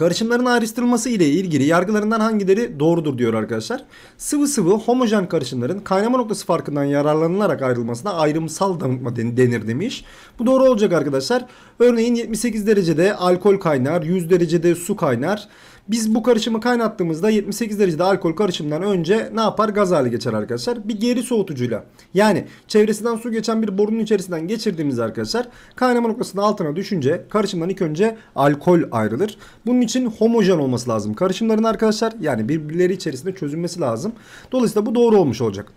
Karışımların ayrıştırılması ile ilgili yargılarından hangileri doğrudur diyor arkadaşlar. Sıvı sıvı homojen karışımların kaynama noktası farkından yararlanılarak ayrılmasına ayrımsal damıtma denir demiş. Bu doğru olacak arkadaşlar. Örneğin 78 derecede alkol kaynar, 100 derecede su kaynar. Biz bu karışımı kaynattığımızda 78 derecede alkol karışımından önce ne yapar? Gaz hale geçer arkadaşlar. Bir geri soğutucuyla yani çevresinden su geçen bir borunun içerisinden geçirdiğimiz arkadaşlar kaynama noktasının altına düşünce karışımdan ilk önce alkol ayrılır. Bunun için homojen olması lazım karışımların arkadaşlar. Yani birbirleri içerisinde çözülmesi lazım. Dolayısıyla bu doğru olmuş olacak.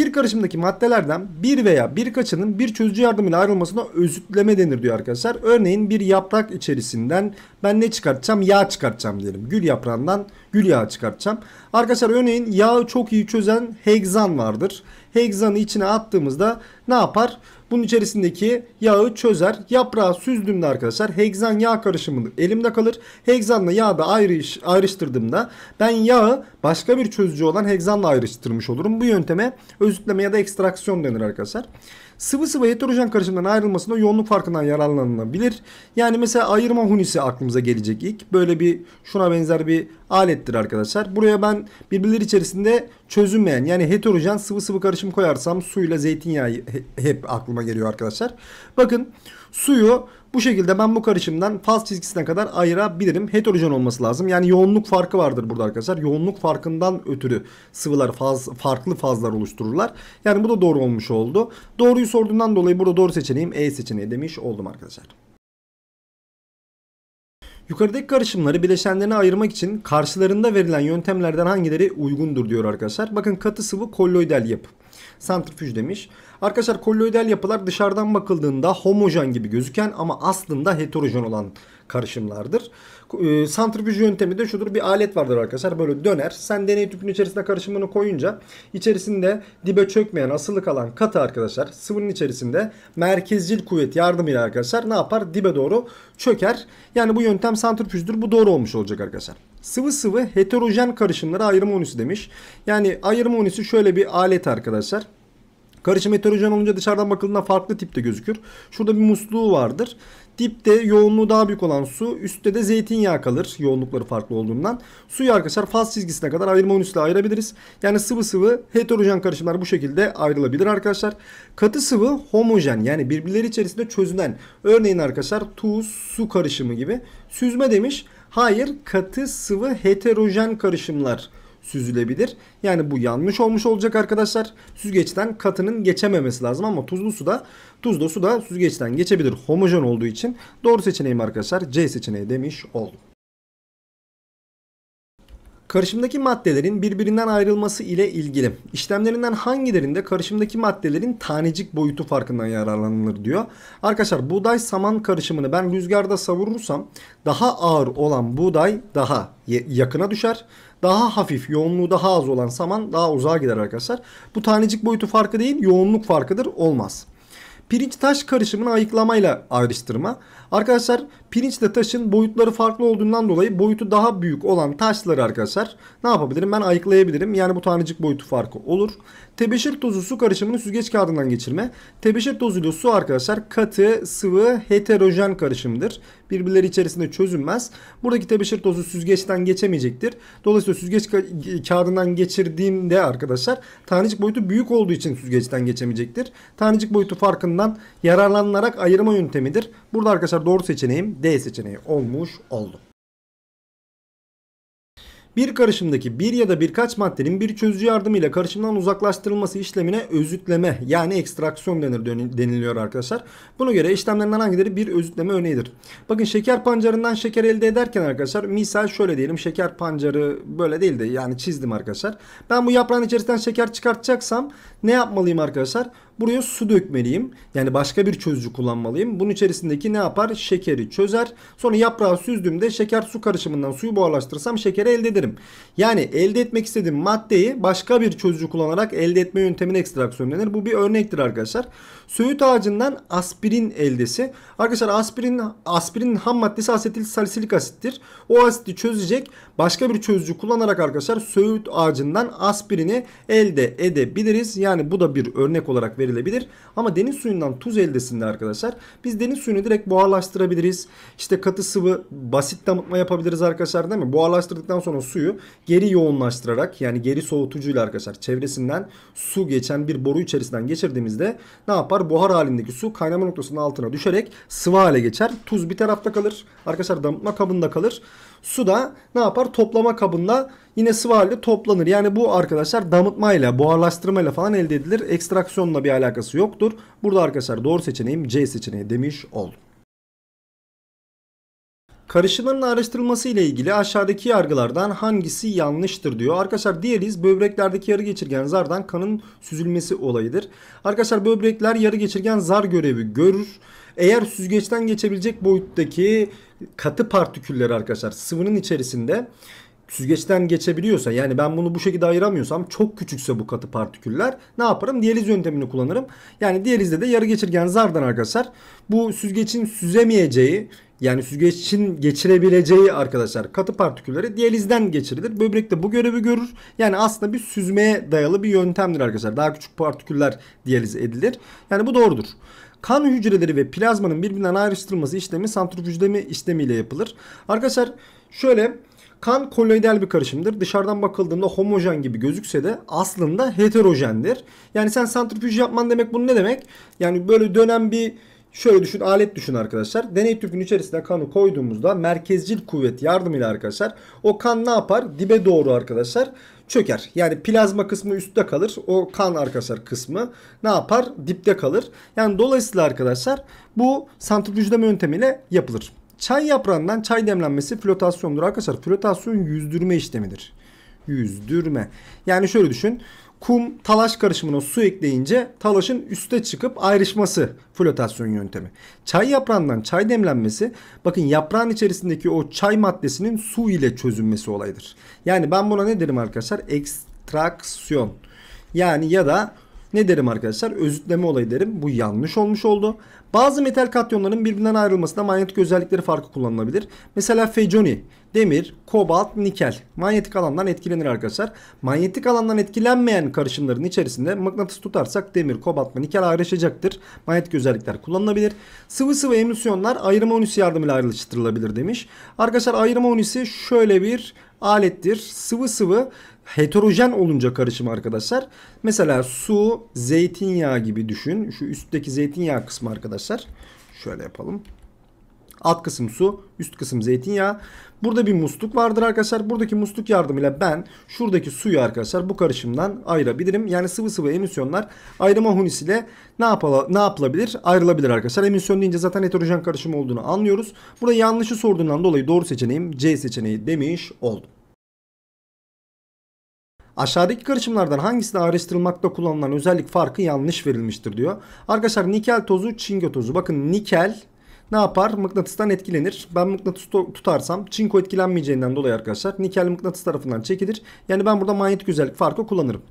Bir karışımdaki maddelerden bir veya birkaçının bir çözücü yardımıyla ayrılmasına özütleme denir diyor arkadaşlar. Örneğin bir yaprak içerisinden ben ne çıkartacağım? Yağ çıkartacağım diyelim. Gül yaprağından gül yağı çıkartacağım. Arkadaşlar örneğin yağı çok iyi çözen hegzan vardır hegzanı içine attığımızda ne yapar? Bunun içerisindeki yağı çözer. Yaprağı süzdüğümde arkadaşlar hegzan yağ karışımı elimde kalır. Hegzanla yağı da ayrış, ayrıştırdığımda ben yağı başka bir çözücü olan hegzanla ayrıştırmış olurum. Bu yönteme özütleme ya da ekstraksiyon denir arkadaşlar sıvı sıvı heterojen karışımdan ayrılmasında yoğunluk farkından yararlanılabilir. Yani mesela ayırma hunisi aklımıza gelecek ilk. Böyle bir şuna benzer bir alettir arkadaşlar. Buraya ben birbirleri içerisinde çözünmeyen yani heterojen sıvı sıvı karışım koyarsam suyla zeytinyağı hep aklıma geliyor arkadaşlar. Bakın suyu bu şekilde ben bu karışımdan faz çizgisine kadar ayırabilirim. Heterojen olması lazım. Yani yoğunluk farkı vardır burada arkadaşlar. Yoğunluk farkından ötürü sıvılar faz, farklı fazlar oluştururlar. Yani bu da doğru olmuş oldu. Doğruyu sorduğundan dolayı burada doğru seçeneğim E seçeneği demiş oldum arkadaşlar. Yukarıdaki karışımları bileşenlerine ayırmak için karşılarında verilen yöntemlerden hangileri uygundur diyor arkadaşlar. Bakın katı sıvı kolloidal yapı. Santrifüj demiş. Arkadaşlar kolloidal yapılar dışarıdan bakıldığında homojen gibi gözüken ama aslında heterojen olan karışımlardır. E, santrifüj yöntemi de şudur. Bir alet vardır arkadaşlar. Böyle döner. Sen deney tüpünün içerisinde karışımını koyunca içerisinde dibe çökmeyen asılı kalan katı arkadaşlar sıvının içerisinde merkezcil kuvvet yardımıyla arkadaşlar ne yapar? Dibe doğru çöker. Yani bu yöntem santrifüjdür. Bu doğru olmuş olacak arkadaşlar. Sıvı sıvı heterojen karışımlara ayrım unisi demiş. Yani ayrım unisi şöyle bir alet arkadaşlar. Karışım heterojen olunca dışarıdan bakıldığında farklı tipte gözükür. Şurada bir musluğu vardır. Dipte yoğunluğu daha büyük olan su, üstte de zeytinyağı kalır yoğunlukları farklı olduğundan. Suyu arkadaşlar faz çizgisine kadar ayırma unüsüyle ayırabiliriz. Yani sıvı sıvı heterojen karışımlar bu şekilde ayrılabilir arkadaşlar. Katı sıvı homojen yani birbirleri içerisinde çözünen. Örneğin arkadaşlar tuz, su karışımı gibi. Süzme demiş. Hayır katı sıvı heterojen karışımlar süzülebilir. Yani bu yanmış olmuş olacak arkadaşlar. Süzgeçten katının geçememesi lazım ama tuzlu su da tuzlu su da süzgeçten geçebilir. Homojen olduğu için doğru seçeneğim arkadaşlar C seçeneği demiş oldum. Karışımdaki maddelerin birbirinden ayrılması ile ilgili işlemlerinden hangilerinde karışımdaki maddelerin tanecik boyutu farkından yararlanılır diyor. Arkadaşlar buğday saman karışımını ben rüzgarda savurursam daha ağır olan buğday daha yakına düşer. Daha hafif, yoğunluğu daha az olan saman daha uzağa gider arkadaşlar. Bu tanecik boyutu farkı değil, yoğunluk farkıdır. Olmaz. Pirinç taş karışımını ayıklamayla ayrıştırma. Arkadaşlar Pirinçle taşın boyutları farklı olduğundan dolayı boyutu daha büyük olan taşları arkadaşlar ne yapabilirim? Ben ayıklayabilirim. Yani bu tanecik boyutu farkı olur. Tebeşir tozu su karışımını süzgeç kağıdından geçirme. Tebeşir tozuyla su arkadaşlar katı, sıvı, heterojen karışımdır. Birbirleri içerisinde çözünmez. Buradaki tebeşir tozu süzgeçten geçemeyecektir. Dolayısıyla süzgeç kağıdından geçirdiğimde arkadaşlar tanecik boyutu büyük olduğu için süzgeçten geçemeyecektir. Tanecik boyutu farkından yararlanılarak ayırma yöntemidir. Burada arkadaşlar doğru seçeneğim D seçeneği olmuş oldu. Bir karışımdaki bir ya da birkaç maddenin bir çözücü yardımıyla karışımdan uzaklaştırılması işlemine özütleme yani ekstraksiyon denir deniliyor arkadaşlar. Buna göre işlemlerinden hangileri bir özütleme örneğidir. Bakın şeker pancarından şeker elde ederken arkadaşlar misal şöyle diyelim şeker pancarı böyle değil de yani çizdim arkadaşlar. Ben bu yaprağın içerisinden şeker çıkartacaksam ne yapmalıyım arkadaşlar? Buraya su dökmeliyim. Yani başka bir çözücü kullanmalıyım. Bunun içerisindeki ne yapar? Şekeri çözer. Sonra yaprağı süzdüğümde şeker su karışımından suyu buharlaştırırsam şekeri elde ederim. Yani elde etmek istediğim maddeyi başka bir çözücü kullanarak elde etme yöntemine ekstraksiyon denir. Bu bir örnektir arkadaşlar. Söğüt ağacından aspirin eldesi. Arkadaşlar aspirin aspirin ham maddesi asetil salisilik asittir. O asiti çözecek başka bir çözücü kullanarak arkadaşlar söğüt ağacından aspirini elde edebiliriz. Yani bu da bir örnek olarak verilir verilebilir. Ama deniz suyundan tuz eldesinde arkadaşlar biz deniz suyunu direkt buharlaştırabiliriz. İşte katı sıvı basit damıtma yapabiliriz arkadaşlar değil mi? Buharlaştırdıktan sonra suyu geri yoğunlaştırarak yani geri soğutucuyla arkadaşlar çevresinden su geçen bir boru içerisinden geçirdiğimizde ne yapar? Buhar halindeki su kaynama noktasının altına düşerek sıvı hale geçer. Tuz bir tarafta kalır. Arkadaşlar damıtma kabında kalır. Su da ne yapar? Toplama kabında yine sıvı halde toplanır. Yani bu arkadaşlar damıtmayla, buharlaştırmayla falan elde edilir. Ekstraksiyonla bir alakası yoktur. Burada arkadaşlar doğru seçeneğim C seçeneği demiş oldum. Karışımların araştırılması ile ilgili aşağıdaki yargılardan hangisi yanlıştır diyor. Arkadaşlar diğeriz böbreklerdeki yarı geçirgen zardan kanın süzülmesi olayıdır. Arkadaşlar böbrekler yarı geçirgen zar görevi görür. Eğer süzgeçten geçebilecek boyuttaki katı partikülleri arkadaşlar sıvının içerisinde süzgeçten geçebiliyorsa yani ben bunu bu şekilde ayıramıyorsam çok küçükse bu katı partiküller ne yaparım? Diyaliz yöntemini kullanırım. Yani diyalizde de yarı geçirgen zardan arkadaşlar bu süzgecin süzemeyeceği yani süzgeçin geçirebileceği arkadaşlar katı partikülleri diyalizden geçirilir. Böbrek de bu görevi görür. Yani aslında bir süzmeye dayalı bir yöntemdir arkadaşlar. Daha küçük partiküller diyaliz edilir. Yani bu doğrudur. Kan hücreleri ve plazmanın birbirinden ayrıştırılması işlemi santrifüjdemi işlemiyle yapılır. Arkadaşlar şöyle Kan kolloidal bir karışımdır. Dışarıdan bakıldığında homojen gibi gözükse de aslında heterojendir. Yani sen santrifüj yapman demek bunu ne demek? Yani böyle dönen bir Şöyle düşün alet düşün arkadaşlar. Deney tüpünün içerisine kanı koyduğumuzda merkezcil kuvvet yardımıyla arkadaşlar o kan ne yapar? Dibe doğru arkadaşlar çöker. Yani plazma kısmı üstte kalır. O kan arkadaşlar kısmı ne yapar? Dipte kalır. Yani dolayısıyla arkadaşlar bu santrifüjleme yöntemiyle yapılır. Çay yaprağından çay demlenmesi flotasyondur. Arkadaşlar flotasyon yüzdürme işlemidir. Yüzdürme. Yani şöyle düşün. Kum talaş karışımına su ekleyince talaşın üste çıkıp ayrışması flotasyon yöntemi. Çay yaprağından çay demlenmesi bakın yaprağın içerisindeki o çay maddesinin su ile çözünmesi olayıdır. Yani ben buna ne derim arkadaşlar? Ekstraksiyon. Yani ya da ne derim arkadaşlar? Özütleme olayı derim. Bu yanlış olmuş oldu. Bazı metal katyonların birbirinden ayrılmasında manyetik özellikleri farklı kullanılabilir. Mesela feconi, demir, kobalt, nikel manyetik alandan etkilenir arkadaşlar. Manyetik alandan etkilenmeyen karışımların içerisinde mıknatıs tutarsak demir, kobalt ve nikel ayrışacaktır. Manyetik özellikler kullanılabilir. Sıvı sıvı emisyonlar ayrıma unisi yardımıyla ayrıştırılabilir demiş. Arkadaşlar ayrıma unisi şöyle bir alettir. Sıvı sıvı heterojen olunca karışım arkadaşlar. Mesela su, zeytinyağı gibi düşün. Şu üstteki zeytinyağı kısmı arkadaşlar. Şöyle yapalım. Alt kısım su, üst kısım zeytinyağı. Burada bir musluk vardır arkadaşlar. Buradaki musluk yardımıyla ben şuradaki suyu arkadaşlar bu karışımdan ayırabilirim. Yani sıvı sıvı emisyonlar ayrıma hunisiyle ne, yapala, ne yapılabilir? Ayrılabilir arkadaşlar. Emisyon deyince zaten heterojen karışım olduğunu anlıyoruz. Burada yanlışı sorduğundan dolayı doğru seçeneğim C seçeneği demiş oldum. Aşağıdaki karışımlardan hangisinde araştırılmakta kullanılan özellik farkı yanlış verilmiştir diyor. Arkadaşlar nikel tozu çinko tozu. Bakın nikel ne yapar? Mıknatıstan etkilenir. Ben mıknatıs tutarsam çinko etkilenmeyeceğinden dolayı arkadaşlar nikel mıknatıs tarafından çekilir. Yani ben burada manyetik özellik farkı kullanırım.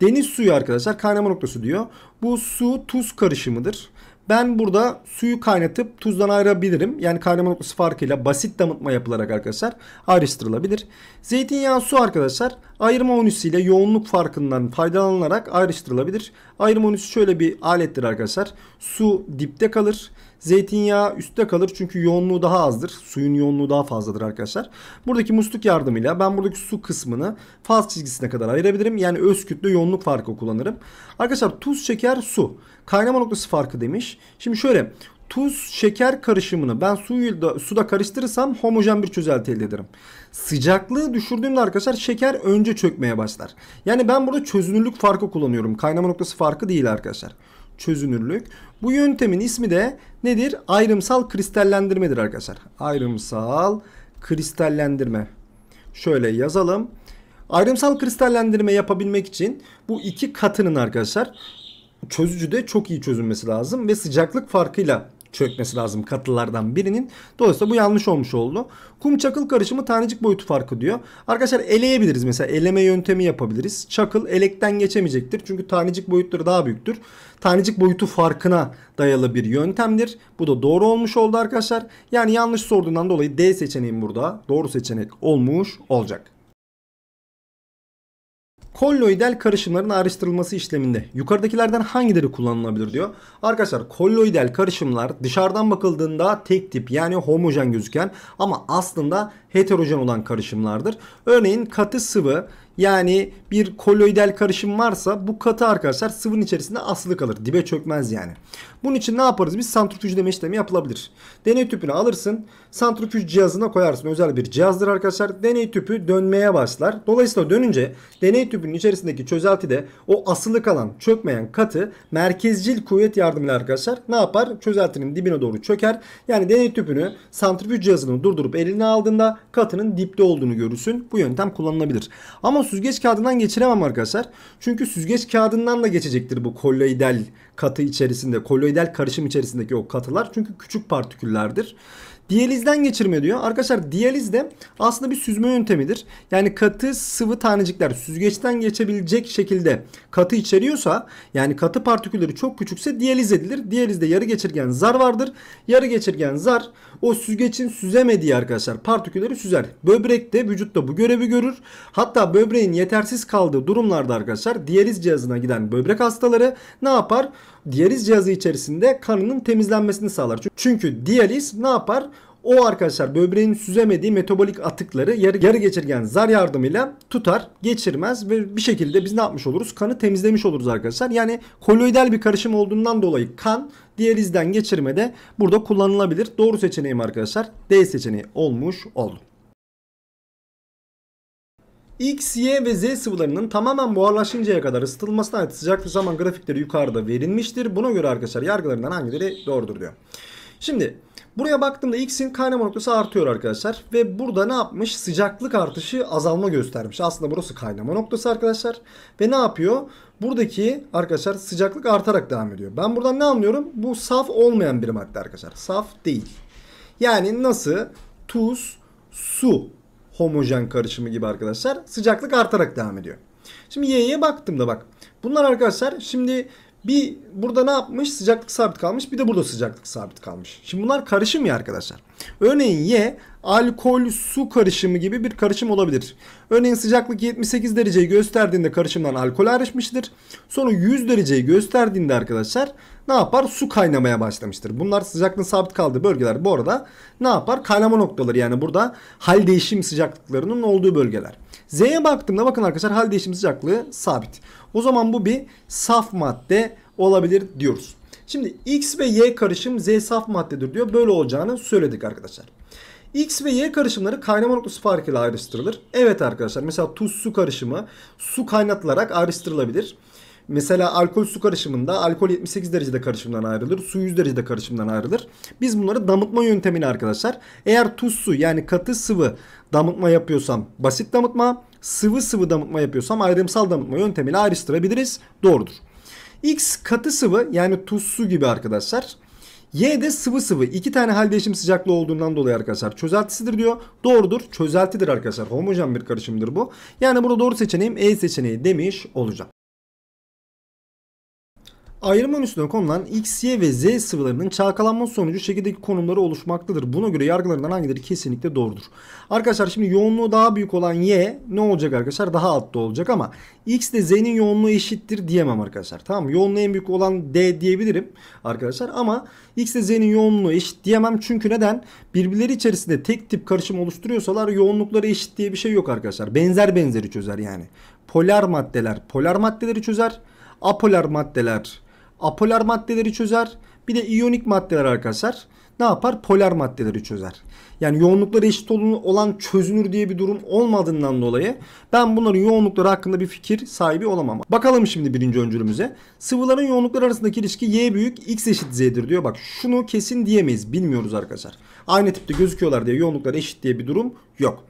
Deniz suyu arkadaşlar kaynama noktası diyor. Bu su tuz karışımıdır. Ben burada suyu kaynatıp tuzdan ayırabilirim. Yani kaynama noktası farkıyla basit damıtma yapılarak arkadaşlar ayrıştırılabilir. Zeytinyağı su arkadaşlar ayırma onüsü ile yoğunluk farkından faydalanarak ayrıştırılabilir. Ayırma onüsü şöyle bir alettir arkadaşlar. Su dipte kalır. Zeytinyağı üstte kalır çünkü yoğunluğu daha azdır. Suyun yoğunluğu daha fazladır arkadaşlar. Buradaki musluk yardımıyla ben buradaki su kısmını faz çizgisine kadar ayırabilirim. Yani öz kütle yoğunluk farkı kullanırım. Arkadaşlar tuz, şeker, su. Kaynama noktası farkı demiş. Şimdi şöyle tuz şeker karışımını ben suyla suda karıştırırsam homojen bir çözelti elde ederim. Sıcaklığı düşürdüğümde arkadaşlar şeker önce çökmeye başlar. Yani ben burada çözünürlük farkı kullanıyorum. Kaynama noktası farkı değil arkadaşlar çözünürlük. Bu yöntemin ismi de nedir? Ayrımsal kristallendirmedir arkadaşlar. Ayrımsal kristallendirme. Şöyle yazalım. Ayrımsal kristallendirme yapabilmek için bu iki katının arkadaşlar çözücüde çok iyi çözülmesi lazım ve sıcaklık farkıyla çökmesi lazım katılardan birinin. Dolayısıyla bu yanlış olmuş oldu. Kum çakıl karışımı tanecik boyutu farkı diyor. Arkadaşlar eleyebiliriz mesela eleme yöntemi yapabiliriz. Çakıl elekten geçemeyecektir. Çünkü tanecik boyutları daha büyüktür. Tanecik boyutu farkına dayalı bir yöntemdir. Bu da doğru olmuş oldu arkadaşlar. Yani yanlış sorduğundan dolayı D seçeneğim burada doğru seçenek olmuş olacak. Kolloidal karışımların ayrıştırılması işleminde yukarıdakilerden hangileri kullanılabilir diyor. Arkadaşlar kolloidal karışımlar dışarıdan bakıldığında tek tip yani homojen gözüken ama aslında heterojen olan karışımlardır. Örneğin katı sıvı yani bir kolloidal karışım varsa bu katı arkadaşlar sıvının içerisinde asılı kalır. Dibe çökmez yani. Bunun için ne yaparız? Biz santrifüjleme işlemi yapılabilir. Deney tüpünü alırsın. Santrifüj cihazına koyarsın. Özel bir cihazdır arkadaşlar. Deney tüpü dönmeye başlar. Dolayısıyla dönünce deney tüpünün içerisindeki çözeltide o asılı kalan çökmeyen katı merkezcil kuvvet yardımıyla arkadaşlar ne yapar? Çözeltinin dibine doğru çöker. Yani deney tüpünü santrifüj cihazını durdurup eline aldığında katının dipte olduğunu görürsün. Bu yöntem kullanılabilir. Ama süzgeç kağıdından geçiremem arkadaşlar. Çünkü süzgeç kağıdından da geçecektir bu kolloidal katı içerisinde. Kolloidal steroidal karışım içerisindeki o katılar. Çünkü küçük partiküllerdir. Diyalizden geçirme diyor. Arkadaşlar diyaliz de aslında bir süzme yöntemidir. Yani katı sıvı tanecikler süzgeçten geçebilecek şekilde katı içeriyorsa yani katı partikülleri çok küçükse diyaliz edilir. Diyalizde yarı geçirgen zar vardır. Yarı geçirgen zar o süzgecin süzemediği arkadaşlar partikülleri süzer. Böbrekte vücutta bu görevi görür. Hatta böbreğin yetersiz kaldığı durumlarda arkadaşlar diyaliz cihazına giden böbrek hastaları ne yapar? Diyaliz cihazı içerisinde kanının temizlenmesini sağlar. Çünkü diyaliz ne yapar? O arkadaşlar böbreğin süzemediği metabolik atıkları yarı, yarı geçirgen zar yardımıyla tutar, geçirmez ve bir şekilde biz ne yapmış oluruz? Kanı temizlemiş oluruz arkadaşlar. Yani koloidal bir karışım olduğundan dolayı kan diğer izden geçirmede burada kullanılabilir. Doğru seçeneğim arkadaşlar D seçeneği olmuş oldu. X, Y ve Z sıvılarının tamamen buharlaşıncaya kadar ısıtılmasına ait sıcaklık zaman grafikleri yukarıda verilmiştir. Buna göre arkadaşlar yargılarından hangileri doğrudur diyor. Şimdi Buraya baktığımda X'in kaynama noktası artıyor arkadaşlar. Ve burada ne yapmış? Sıcaklık artışı azalma göstermiş. Aslında burası kaynama noktası arkadaşlar. Ve ne yapıyor? Buradaki arkadaşlar sıcaklık artarak devam ediyor. Ben buradan ne anlıyorum? Bu saf olmayan bir madde arkadaşlar. Saf değil. Yani nasıl? Tuz, su homojen karışımı gibi arkadaşlar. Sıcaklık artarak devam ediyor. Şimdi Y'ye baktığımda bak. Bunlar arkadaşlar şimdi bir burada ne yapmış? Sıcaklık sabit kalmış. Bir de burada sıcaklık sabit kalmış. Şimdi bunlar karışım ya arkadaşlar. Örneğin Y alkol su karışımı gibi bir karışım olabilir. Örneğin sıcaklık 78 dereceyi gösterdiğinde karışımdan alkol ayrışmıştır. Sonra 100 dereceyi gösterdiğinde arkadaşlar ne yapar? Su kaynamaya başlamıştır. Bunlar sıcaklığın sabit kaldığı bölgeler bu arada ne yapar? Kaynama noktaları yani burada hal değişim sıcaklıklarının olduğu bölgeler. Z'ye baktığımda bakın arkadaşlar hal değişim sıcaklığı sabit. O zaman bu bir saf madde olabilir diyoruz. Şimdi X ve Y karışım Z saf maddedir diyor. Böyle olacağını söyledik arkadaşlar. X ve Y karışımları kaynama noktası farkıyla ayrıştırılır. Evet arkadaşlar mesela tuz su karışımı su kaynatılarak ayrıştırılabilir. Mesela alkol su karışımında alkol 78 derecede karışımdan ayrılır. Su 100 derecede karışımdan ayrılır. Biz bunları damıtma yöntemini arkadaşlar. Eğer tuz su yani katı sıvı damıtma yapıyorsam basit damıtma, sıvı sıvı damıtma yapıyorsam ayrımsal damıtma yöntemiyle ayrıştırabiliriz. Doğrudur. X katı sıvı yani tuz su gibi arkadaşlar. Y de sıvı sıvı. iki tane hal değişim sıcaklığı olduğundan dolayı arkadaşlar çözeltisidir diyor. Doğrudur. Çözeltidir arkadaşlar. Homojen bir karışımdır bu. Yani burada doğru seçeneğim E seçeneği demiş olacağım. Ayrımın üstüne konulan X, Y ve Z sıvılarının çalkalanma sonucu şekildeki konumları oluşmaktadır. Buna göre yargılarından hangileri kesinlikle doğrudur. Arkadaşlar şimdi yoğunluğu daha büyük olan Y ne olacak arkadaşlar? Daha altta olacak ama X de Z'nin yoğunluğu eşittir diyemem arkadaşlar. Tamam yoğunluğu en büyük olan D diyebilirim arkadaşlar ama X de Z'nin yoğunluğu eşit diyemem. Çünkü neden? Birbirleri içerisinde tek tip karışım oluşturuyorsalar yoğunlukları eşit diye bir şey yok arkadaşlar. Benzer benzeri çözer yani. Polar maddeler polar maddeleri çözer. Apolar maddeler apolar maddeleri çözer. Bir de iyonik maddeler arkadaşlar ne yapar? Polar maddeleri çözer. Yani yoğunlukları eşit olan çözünür diye bir durum olmadığından dolayı ben bunların yoğunlukları hakkında bir fikir sahibi olamam. Bakalım şimdi birinci öncülümüze. Sıvıların yoğunlukları arasındaki ilişki y büyük x eşit z'dir diyor. Bak şunu kesin diyemeyiz. Bilmiyoruz arkadaşlar. Aynı tipte gözüküyorlar diye yoğunluklar eşit diye bir durum yok.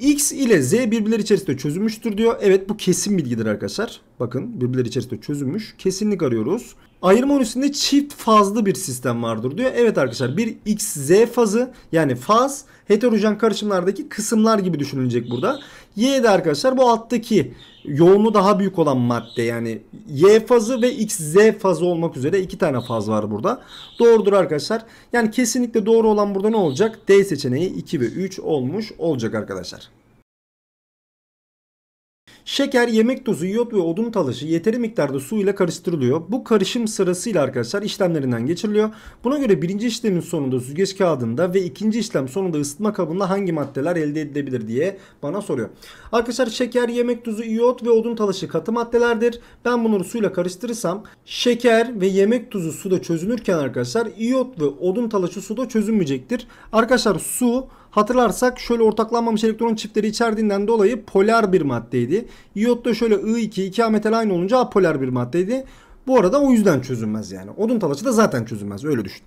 X ile Z birbirleri içerisinde çözülmüştür diyor. Evet bu kesin bilgidir arkadaşlar. Bakın birbirleri içerisinde çözülmüş. Kesinlik arıyoruz. Ayırmanın üstünde çift fazlı bir sistem vardır diyor. Evet arkadaşlar bir XZ fazı yani faz heterojen karışımlardaki kısımlar gibi düşünülecek burada. Y de arkadaşlar bu alttaki yoğunluğu daha büyük olan madde yani Y fazı ve XZ fazı olmak üzere iki tane faz var burada. Doğrudur arkadaşlar. Yani kesinlikle doğru olan burada ne olacak? D seçeneği 2 ve 3 olmuş olacak arkadaşlar. Şeker, yemek tozu, iot ve odun talaşı yeteri miktarda su ile karıştırılıyor. Bu karışım sırasıyla arkadaşlar işlemlerinden geçiriliyor. Buna göre birinci işlemin sonunda süzgeç kağıdında ve ikinci işlem sonunda ısıtma kabında hangi maddeler elde edilebilir diye bana soruyor. Arkadaşlar şeker, yemek tuzu, iot ve odun talaşı katı maddelerdir. Ben bunları suyla karıştırırsam şeker ve yemek tuzu suda çözünürken arkadaşlar iot ve odun talaşı suda çözünmeyecektir. Arkadaşlar su Hatırlarsak şöyle ortaklanmamış elektron çiftleri içerdiğinden dolayı polar bir maddeydi. İyot da şöyle I2 2A aynı olunca apolar bir maddeydi. Bu arada o yüzden çözülmez yani. Odun talaşı da zaten çözülmez öyle düşün.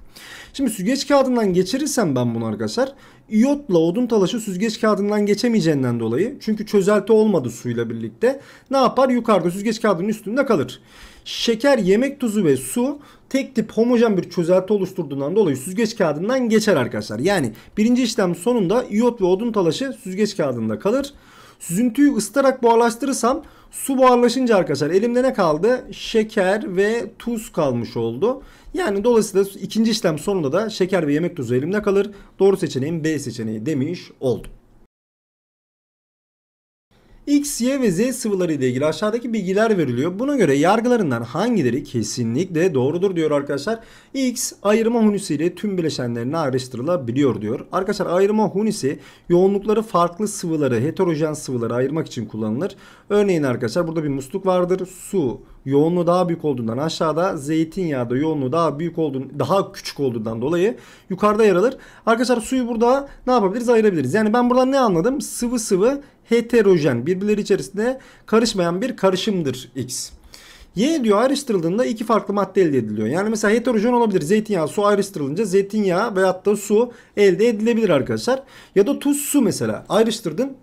Şimdi süzgeç kağıdından geçirirsem ben bunu arkadaşlar iyotla odun talaşı süzgeç kağıdından geçemeyeceğinden dolayı çünkü çözelti olmadı suyla birlikte ne yapar? Yukarıda süzgeç kağıdının üstünde kalır. Şeker, yemek tuzu ve su tek tip homojen bir çözelti oluşturduğundan dolayı süzgeç kağıdından geçer arkadaşlar. Yani birinci işlem sonunda iyot ve odun talaşı süzgeç kağıdında kalır. Süzüntüyü ısıtarak buharlaştırırsam Su buharlaşınca arkadaşlar elimde ne kaldı? Şeker ve tuz kalmış oldu. Yani dolayısıyla ikinci işlem sonunda da şeker ve yemek tuzu elimde kalır. Doğru seçeneğim B seçeneği demiş oldum. X, Y ve Z sıvıları ile ilgili aşağıdaki bilgiler veriliyor. Buna göre yargılarından hangileri kesinlikle doğrudur diyor arkadaşlar. X ayırma hunisi ile tüm bileşenlerine ayrıştırılabiliyor diyor. Arkadaşlar ayırma hunisi yoğunlukları farklı sıvıları, heterojen sıvıları ayırmak için kullanılır. Örneğin arkadaşlar burada bir musluk vardır. Su yoğunluğu daha büyük olduğundan aşağıda, zeytinyağı da yoğunluğu daha büyük olduğun daha küçük olduğundan dolayı yukarıda yer alır. Arkadaşlar suyu burada ne yapabiliriz? Ayırabiliriz. Yani ben buradan ne anladım? Sıvı sıvı heterojen birbirleri içerisinde karışmayan bir karışımdır X. Y diyor ayrıştırıldığında iki farklı madde elde ediliyor. Yani mesela heterojen olabilir. Zeytinyağı su ayrıştırılınca zeytinyağı veyahut da su elde edilebilir arkadaşlar. Ya da tuz su mesela ayrıştırdın.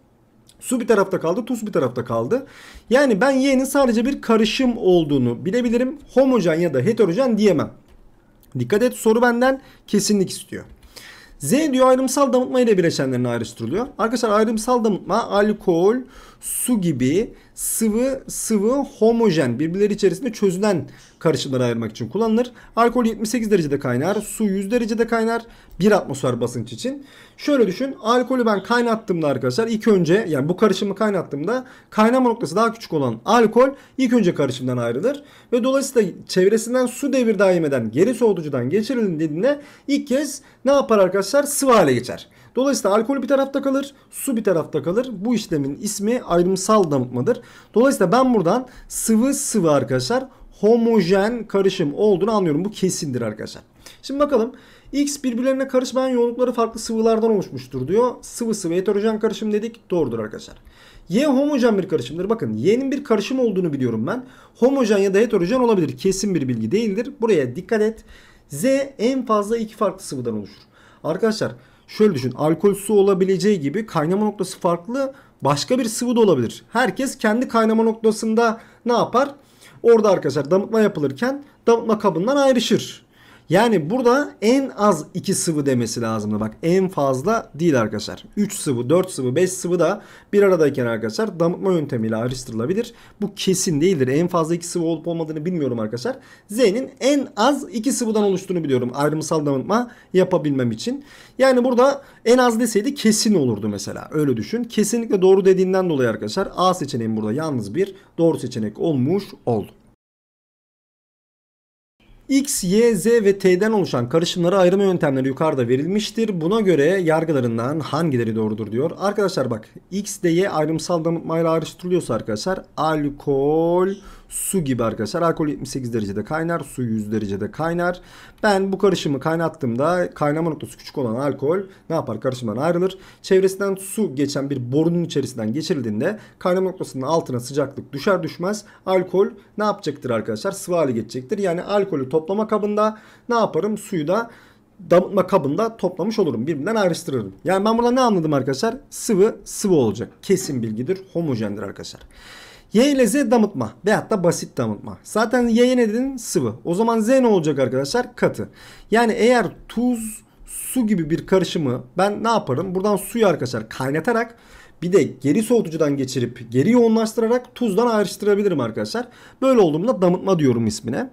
Su bir tarafta kaldı, tuz bir tarafta kaldı. Yani ben Y'nin sadece bir karışım olduğunu bilebilirim. Homojen ya da heterojen diyemem. Dikkat et soru benden kesinlik istiyor. Z diyor ayrımsal damıtma ile bileşenlerini ayrıştırılıyor. Arkadaşlar ayrımsal damıtma alkol, su gibi sıvı sıvı homojen birbirleri içerisinde çözülen karışımları ayırmak için kullanılır. Alkol 78 derecede kaynar. Su 100 derecede kaynar. 1 atmosfer basınç için. Şöyle düşün. Alkolü ben kaynattığımda arkadaşlar ilk önce yani bu karışımı kaynattığımda kaynama noktası daha küçük olan alkol ilk önce karışımdan ayrılır. Ve dolayısıyla çevresinden su devir daim eden geri soğutucudan geçirildiğinde ilk kez ne yapar arkadaşlar? Sıvı hale geçer. Dolayısıyla alkol bir tarafta kalır, su bir tarafta kalır. Bu işlemin ismi ayrımsal damıtmadır. Dolayısıyla ben buradan sıvı sıvı arkadaşlar homojen karışım olduğunu anlıyorum. Bu kesindir arkadaşlar. Şimdi bakalım. X birbirlerine karışmayan yoğunlukları farklı sıvılardan oluşmuştur diyor. Sıvı sıvı heterojen karışım dedik. Doğrudur arkadaşlar. Y homojen bir karışımdır. Bakın Y'nin bir karışım olduğunu biliyorum ben. Homojen ya da heterojen olabilir. Kesin bir bilgi değildir. Buraya dikkat et. Z en fazla iki farklı sıvıdan oluşur. Arkadaşlar şöyle düşün. Alkol su olabileceği gibi kaynama noktası farklı başka bir sıvı da olabilir. Herkes kendi kaynama noktasında ne yapar? Orada arkadaşlar damıtma yapılırken damıtma kabından ayrışır. Yani burada en az 2 sıvı demesi lazımdı. Bak en fazla değil arkadaşlar. 3 sıvı, 4 sıvı, 5 sıvı da bir aradayken arkadaşlar damıtma yöntemiyle ayrıştırılabilir. Bu kesin değildir. En fazla 2 sıvı olup olmadığını bilmiyorum arkadaşlar. Z'nin en az 2 sıvıdan oluştuğunu biliyorum. Ayrımsal damıtma yapabilmem için. Yani burada en az deseydi kesin olurdu mesela. Öyle düşün. Kesinlikle doğru dediğinden dolayı arkadaşlar A seçeneğim burada yalnız bir doğru seçenek olmuş oldu. X, Y, Z ve T'den oluşan karışımları ayırma yöntemleri yukarıda verilmiştir. Buna göre yargılarından hangileri doğrudur diyor. Arkadaşlar bak X ile Y ayrımsal damıtmayla ayrıştırılıyorsa arkadaşlar alkol su gibi arkadaşlar. Alkol 78 derecede kaynar, su 100 derecede kaynar. Ben bu karışımı kaynattığımda kaynama noktası küçük olan alkol ne yapar? Karışımdan ayrılır. Çevresinden su geçen bir borunun içerisinden geçirildiğinde kaynama noktasının altına sıcaklık düşer düşmez alkol ne yapacaktır arkadaşlar? Sıvı hale geçecektir. Yani alkolü toplama kabında ne yaparım? Suyu da damıtma kabında toplamış olurum. Birbirinden ayrıştırırım. Yani ben burada ne anladım arkadaşlar? Sıvı sıvı olacak. Kesin bilgidir. Homojendir arkadaşlar. Y ile Z damıtma veyahut da basit damıtma. Zaten Y'ye ne dedin? Sıvı. O zaman Z ne olacak arkadaşlar? Katı. Yani eğer tuz, su gibi bir karışımı ben ne yaparım? Buradan suyu arkadaşlar kaynatarak bir de geri soğutucudan geçirip geri yoğunlaştırarak tuzdan ayrıştırabilirim arkadaşlar. Böyle olduğumda damıtma diyorum ismine.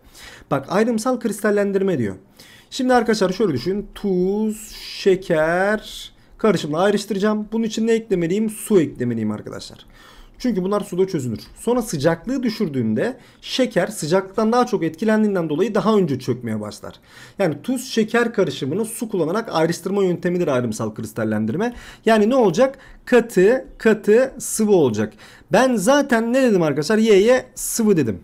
Bak ayrımsal kristallendirme diyor. Şimdi arkadaşlar şöyle düşünün. Tuz, şeker karışımla ayrıştıracağım. Bunun için ne eklemeliyim? Su eklemeliyim arkadaşlar. Çünkü bunlar suda çözünür. Sonra sıcaklığı düşürdüğümde şeker sıcaklıktan daha çok etkilendiğinden dolayı daha önce çökmeye başlar. Yani tuz şeker karışımını su kullanarak ayrıştırma yöntemidir ayrımsal kristallendirme. Yani ne olacak? Katı, katı, sıvı olacak. Ben zaten ne dedim arkadaşlar? Y'ye sıvı dedim.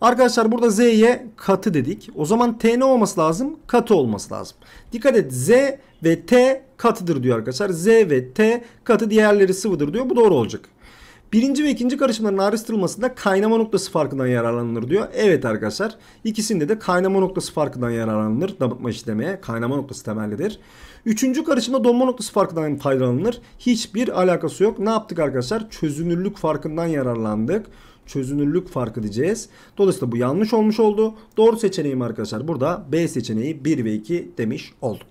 Arkadaşlar burada Z'ye katı dedik. O zaman T ne olması lazım? Katı olması lazım. Dikkat et Z ve T katıdır diyor arkadaşlar. Z ve T katı diğerleri sıvıdır diyor. Bu doğru olacak. Birinci ve ikinci karışımların ayrıştırılmasında kaynama noktası farkından yararlanılır diyor. Evet arkadaşlar ikisinde de kaynama noktası farkından yararlanılır. Damıtma işlemeye kaynama noktası temellidir. Üçüncü karışımda donma noktası farkından faydalanılır. Hiçbir alakası yok. Ne yaptık arkadaşlar? Çözünürlük farkından yararlandık çözünürlük farkı diyeceğiz. Dolayısıyla bu yanlış olmuş oldu. Doğru seçeneğim arkadaşlar burada B seçeneği 1 ve 2 demiş oldum.